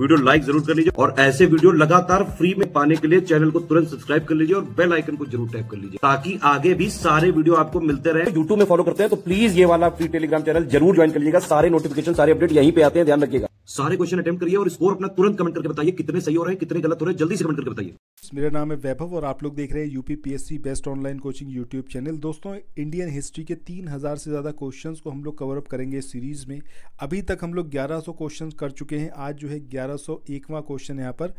video like जरूर कर लीजिए और ऐसे वीडियो लगातार फ्री में पाने के लिए चैनल को तुरंत सब्सक्राइब कर लीजिए और बेल आइकन को जरूर टैप कर लीजिए ताकि आगे भी सारे वीडियो आपको मिलते रहे यूट्यूब में फॉलो करते हैं तो प्लीज ये वाला फ्री टेलीग्राम चैनल जरूर ज्वाइन कर लीजिएगा सारे नोटिफिकेशन सारे अपडेट यहीं पे आते हैं ध्यान रखिएगा सारे क्वेश्चन अटेम्प्ट करिए और स्कोर अपना तुरंत कमेंट करके बताइए कितने सही हो रहे हैं कितने गलत हो रहे हैं जल्दी से कमेंट करके बताइए मेरा नाम है वैभव और आप लोग देख रहे हैं UP PSC best online coaching YouTube channel दोस्तों इंडियन हिस्ट्री के 3000 से ज़्यादा क्वेश्चंस को हम लोग कवर अप करेंगे इस सीरीज़ में अभी तक हम लोग 1100 क्वेश्चंस कर चुके हैं आज जो है 1101वां क्वेश्चन यहाँ पर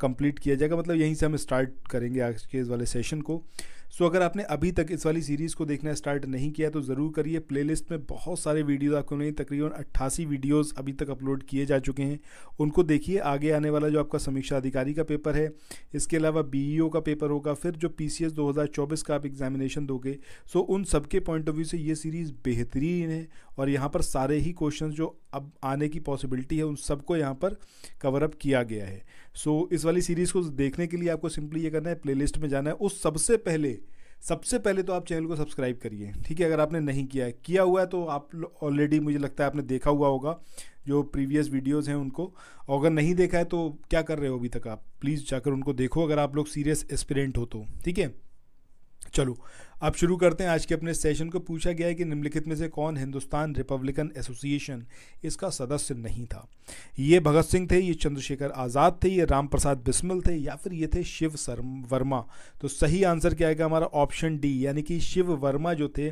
कंप्लीट किया जाएगा मतलब यहीं से हम स्टार्ट करेंगे आज के इस वाले सेशन को सो अगर आपने अभी तक इस वाली सीरीज़ को देखना स्टार्ट नहीं किया तो ज़रूर करिए प्लेलिस्ट में बहुत सारे वीडियोस आपको नहीं तकरीबन अट्ठासी वीडियोस अभी तक अपलोड किए जा चुके हैं उनको देखिए आगे आने वाला जो आपका समीक्षा अधिकारी का पेपर है इसके अलावा बी e का पेपर होगा फिर जो पी सी का आप एग्जामिनेशन दोगे सो उन सबके पॉइंट ऑफ व्यू से ये सीरीज़ बेहतरीन है और यहाँ पर सारे ही क्वेश्चन जो अब आने की पॉसिबिलिटी है उन सबको यहाँ पर कवर अप किया गया है सो so, इस वाली सीरीज़ को देखने के लिए आपको सिंपली ये करना है प्लेलिस्ट में जाना है उस सबसे पहले सबसे पहले तो आप चैनल को सब्सक्राइब करिए ठीक है अगर आपने नहीं किया है किया हुआ है तो आप ऑलरेडी मुझे लगता है आपने देखा हुआ होगा जो प्रीवियस वीडियोस हैं उनको और अगर नहीं देखा है तो क्या कर रहे हो अभी तक आप प्लीज़ जाकर उनको देखो अगर आप लोग सीरियस एस्पिरेंट हो तो ठीक है चलो अब शुरू करते हैं आज के अपने सेशन को पूछा गया है कि निम्नलिखित में से कौन हिंदुस्तान रिपब्लिकन एसोसिएशन इसका सदस्य नहीं था ये भगत सिंह थे ये चंद्रशेखर आज़ाद थे ये राम प्रसाद बिस्मिल थे या फिर ये थे शिव सर वर्मा तो सही आंसर क्या आएगा हमारा ऑप्शन डी यानी कि शिव वर्मा जो थे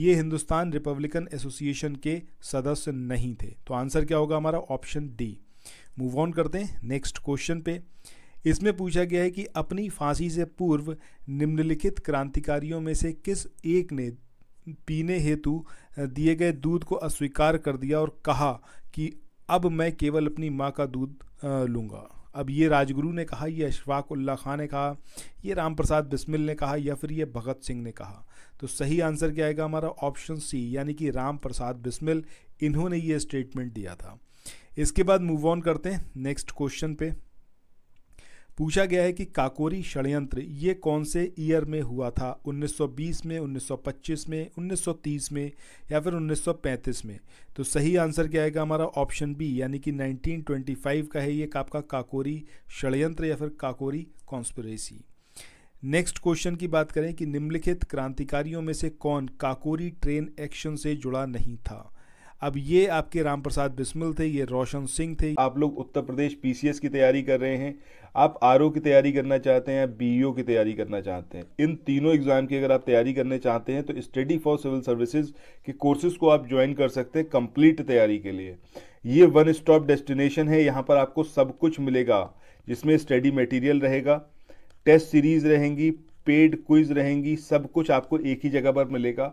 ये हिंदुस्तान रिपब्लिकन एसोसिएशन के सदस्य नहीं थे तो आंसर क्या होगा हमारा ऑप्शन डी मूव ऑन करते हैं नेक्स्ट क्वेश्चन पे इसमें पूछा गया है कि अपनी फांसी से पूर्व निम्नलिखित क्रांतिकारियों में से किस एक ने पीने हेतु दिए गए दूध को अस्वीकार कर दिया और कहा कि अब मैं केवल अपनी माँ का दूध लूँगा अब ये राजगुरु ने कहा ये अशफाक उल्ला खां ने कहा ये राम प्रसाद बिस्मिल ने कहा या फिर ये भगत सिंह ने कहा तो सही आंसर क्या आएगा हमारा ऑप्शन सी यानी कि राम प्रसाद बिस्मिल इन्होंने ये स्टेटमेंट दिया था इसके बाद मूव ऑन करते हैं नेक्स्ट क्वेश्चन पे पूछा गया है कि काकोरी षडयंत्र ये कौन से ईयर में हुआ था 1920 में 1925 में 1930 में या फिर 1935 में तो सही आंसर क्या आएगा हमारा ऑप्शन बी यानी कि 1925 का है ये आपका काकोरी षड्यंत्र या फिर काकोरी कॉन्स्परेसी नेक्स्ट क्वेश्चन की बात करें कि निम्नलिखित क्रांतिकारियों में से कौन काकोरी ट्रेन एक्शन से जुड़ा नहीं था अब ये आपके राम प्रसाद बिस्मिल थे ये रोशन सिंह थे आप लोग उत्तर प्रदेश पीसीएस की तैयारी कर रहे हैं आप आर की तैयारी करना चाहते हैं आप बी e की तैयारी करना चाहते हैं इन तीनों एग्ज़ाम की अगर आप तैयारी करने चाहते हैं तो स्टडी फॉर सिविल सर्विसेज के कोर्सेज को आप ज्वाइन कर सकते हैं कंप्लीट तैयारी के लिए ये वन स्टॉप डेस्टिनेशन है यहाँ पर आपको सब कुछ मिलेगा जिसमें स्टडी मटेरियल रहेगा टेस्ट सीरीज़ रहेंगी पेड क्विज रहेंगी सब कुछ आपको एक ही जगह पर मिलेगा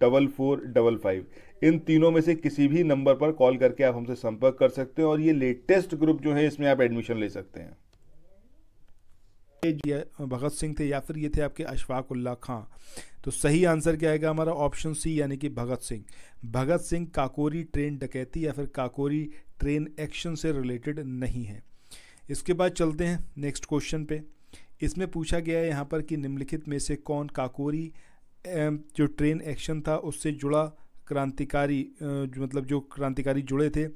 डबल फोर डबल फाइव इन तीनों में से किसी भी नंबर पर कॉल करके आप हमसे संपर्क कर सकते हैं और ये लेटेस्ट ग्रुप जो है इसमें आप एडमिशन ले सकते हैं भगत सिंह थे या फिर ये थे आपके अशफाक उल्ला खां तो सही आंसर क्या आएगा हमारा ऑप्शन सी यानी कि भगत सिंह भगत सिंह काकोरी ट्रेन डकैती या फिर काकोरी ट्रेन एक्शन से रिलेटेड नहीं है इसके बाद चलते हैं नेक्स्ट क्वेश्चन पे इसमें पूछा गया है यहाँ पर कि निम्नलिखित में से कौन काकोरी जो ट्रेन एक्शन था उससे जुड़ा क्रांतिकारी जो मतलब जो क्रांतिकारी जुड़े थे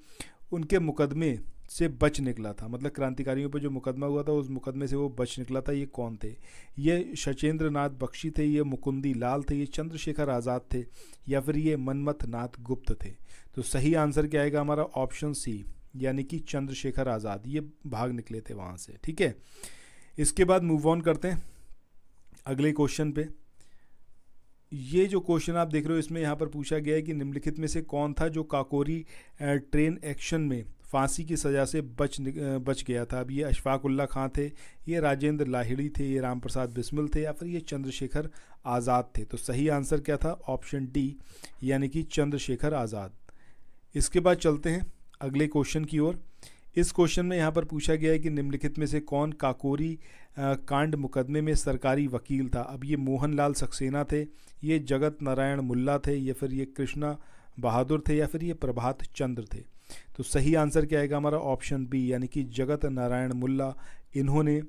उनके मुकदमे से बच निकला था मतलब क्रांतिकारियों पर जो मुकदमा हुआ था उस मुकदमे से वो बच निकला था ये कौन थे ये शचेंद्र नाथ बख्शी थे ये मुकुंदी लाल थे ये चंद्रशेखर आज़ाद थे या फिर ये मनमथ नाथ गुप्त थे तो सही आंसर क्या आएगा हमारा ऑप्शन सी यानी कि चंद्रशेखर आज़ाद ये भाग निकले थे वहाँ से ठीक है इसके बाद मूव ऑन करते हैं अगले क्वेश्चन पे ये जो क्वेश्चन आप देख रहे हो इसमें यहाँ पर पूछा गया है कि निम्नलिखित में से कौन था जो काकोरी ट्रेन एक्शन में फांसी की सज़ा से बच बच गया था अब ये अशफाकुल्ला खां थे ये राजेंद्र लाहिड़ी थे ये राम प्रसाद बिस्मिल थे या फिर ये चंद्रशेखर आज़ाद थे तो सही आंसर क्या था ऑप्शन डी यानी कि चंद्रशेखर आज़ाद इसके बाद चलते हैं अगले क्वेश्चन की ओर इस क्वेश्चन में यहाँ पर पूछा गया है कि निम्नलिखित में से कौन काकोरी कांड मुकदमे में सरकारी वकील था अब ये मोहनलाल सक्सेना थे ये जगत नारायण मुल्ला थे या फिर ये कृष्णा बहादुर थे या फिर ये प्रभात चंद्र थे तो सही आंसर क्या आएगा हमारा ऑप्शन बी यानी कि जगत नारायण मुल्ला इन्होंने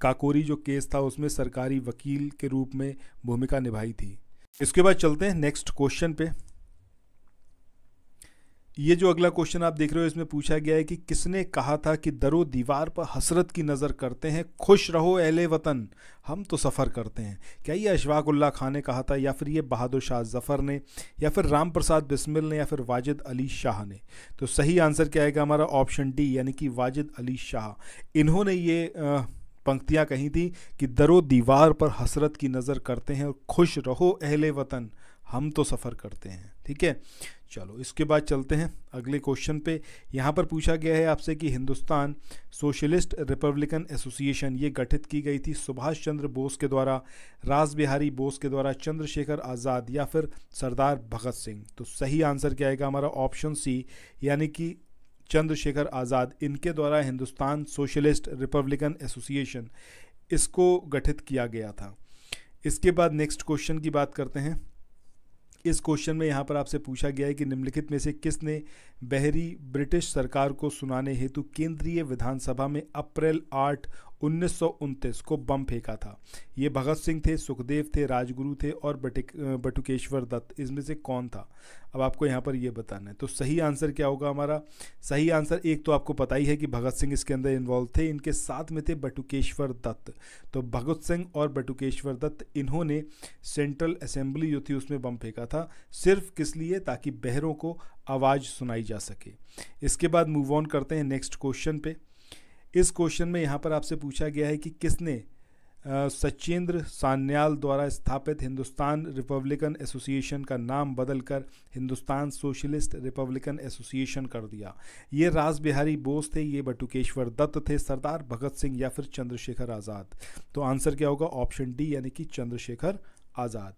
काकोरी जो केस था उसमें सरकारी वकील के रूप में भूमिका निभाई थी इसके बाद चलते हैं नेक्स्ट क्वेश्चन पे ये जो अगला क्वेश्चन आप देख रहे हो इसमें पूछा गया है कि किसने कहा था कि दरो दीवार पर हसरत की नज़र करते हैं खुश रहो अहले वतन हम तो सफ़र करते हैं क्या ये अशवाकुल्ला खान ने कहा था या फिर ये बहादुर शाह जफ़र ने या फिर राम प्रसाद बिस्मिल ने या फिर वाजिद अली शाह ने तो सही आंसर क्या आएगा हमारा ऑप्शन डी यानी कि वाजिद अली शाह इन्होंने ये आ, पंक्तियाँ कही थी कि दरो दीवार पर हसरत की नज़र करते हैं और खुश रहो अहले वतन हम तो सफ़र करते हैं ठीक है चलो इसके बाद चलते हैं अगले क्वेश्चन पे यहाँ पर पूछा गया है आपसे कि हिंदुस्तान सोशलिस्ट रिपब्लिकन एसोसिएशन ये गठित की गई थी सुभाष चंद्र बोस के द्वारा राज बिहारी बोस के द्वारा चंद्रशेखर आज़ाद या फिर सरदार भगत सिंह तो सही आंसर क्या आएगा हमारा ऑप्शन सी यानी कि चंद्रशेखर आज़ाद इनके द्वारा हिंदुस्तान सोशलिस्ट रिपब्लिकन एसोसिएशन इसको गठित किया गया था इसके बाद नेक्स्ट क्वेश्चन की बात करते हैं इस क्वेश्चन में यहाँ पर आपसे पूछा गया है कि निम्नलिखित में से किसने बहरी ब्रिटिश सरकार को सुनाने हेतु केंद्रीय विधानसभा में अप्रैल आठ उन्नीस को बम फेंका था ये भगत सिंह थे सुखदेव थे राजगुरु थे और बटुकेश्वर दत्त इसमें से कौन था अब आपको यहाँ पर यह बताना है तो सही आंसर क्या होगा हमारा सही आंसर एक तो आपको पता ही है कि भगत सिंह इसके अंदर इन्वॉल्व थे इनके साथ में थे बटुकेश्वर दत्त तो भगत सिंह और बटुकेश्वर दत्त इन्होंने सेंट्रल असेंबली जो थी उसमें बम फेंका था सिर्फ किस लिए ताकि बहरों को आवाज़ सुनाई जा सके इसके बाद मूव ऑन करते हैं नेक्स्ट क्वेश्चन पे इस क्वेश्चन में यहाँ पर आपसे पूछा गया है कि किसने सचिंद्र सान्याल द्वारा स्थापित हिंदुस्तान रिपब्लिकन एसोसिएशन का नाम बदलकर हिंदुस्तान सोशलिस्ट रिपब्लिकन एसोसिएशन कर दिया ये राज बिहारी बोस थे ये बटुकेश्वर दत्त थे सरदार भगत सिंह या फिर चंद्रशेखर आज़ाद तो आंसर क्या होगा ऑप्शन डी यानी कि चंद्रशेखर आज़ाद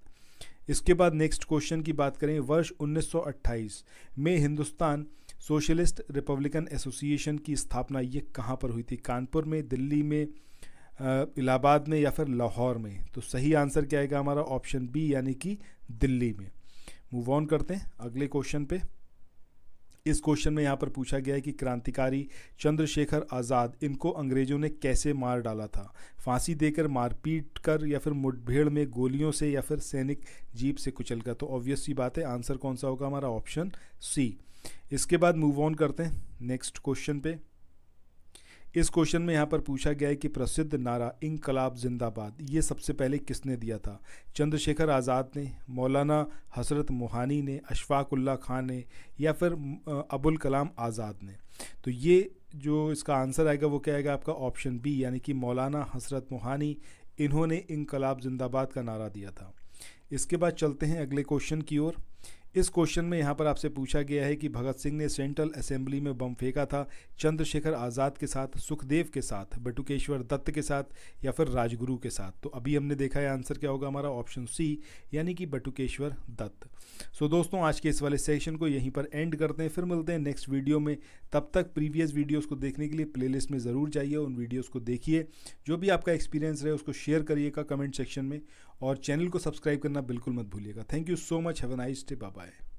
इसके बाद नेक्स्ट क्वेश्चन की बात करें वर्ष 1928 में हिंदुस्तान सोशलिस्ट रिपब्लिकन एसोसिएशन की स्थापना ये कहाँ पर हुई थी कानपुर में दिल्ली में इलाहाबाद में या फिर लाहौर में तो सही आंसर क्या आएगा हमारा ऑप्शन बी यानी कि दिल्ली में मूव ऑन करते हैं अगले क्वेश्चन पे इस क्वेश्चन में यहाँ पर पूछा गया है कि क्रांतिकारी चंद्रशेखर आज़ाद इनको अंग्रेजों ने कैसे मार डाला था फांसी देकर मारपीट कर या फिर मुठभेड़ में गोलियों से या फिर सैनिक जीप से कुचल कर तो ऑब्वियस सी बात है आंसर कौन सा होगा हमारा ऑप्शन सी इसके बाद मूव ऑन करते हैं नेक्स्ट क्वेश्चन पे इस क्वेश्चन में यहाँ पर पूछा गया है कि प्रसिद्ध नारा इनकलाब जिंदाबाद ये सबसे पहले किसने दिया था चंद्रशेखर आज़ाद ने मौलाना हसरत मोहानी ने अशफाकुल्ला खान ने या फिर अबुल कलाम आज़ाद ने तो ये जो इसका आंसर आएगा वो क्या आएगा आपका ऑप्शन बी यानी कि मौलाना हसरत मोहानी इन्होंने इनकलाब जिंदाबाद का नारा दिया था इसके बाद चलते हैं अगले क्वेश्चन की ओर इस क्वेश्चन में यहाँ पर आपसे पूछा गया है कि भगत सिंह ने सेंट्रल असेंबली में बम फेंका था चंद्रशेखर आज़ाद के साथ सुखदेव के साथ बटुकेश्वर दत्त के साथ या फिर राजगुरु के साथ तो अभी हमने देखा है आंसर क्या होगा हमारा ऑप्शन सी यानी कि बटुकेश्वर दत्त सो दोस्तों आज के इस वाले सेशन को यहीं पर एंड करते हैं फिर मिलते हैं नेक्स्ट वीडियो में तब तक प्रीवियस वीडियोज़ को देखने के लिए प्लेलिस्ट में ज़रूर जाइए उन वीडियोज़ को देखिए जो भी आपका एक्सपीरियंस रहे उसको शेयर करिएगा कमेंट सेक्शन में और चैनल को सब्सक्राइब करना बिल्कुल मत भूलिएगा thank you so much have a nice day bye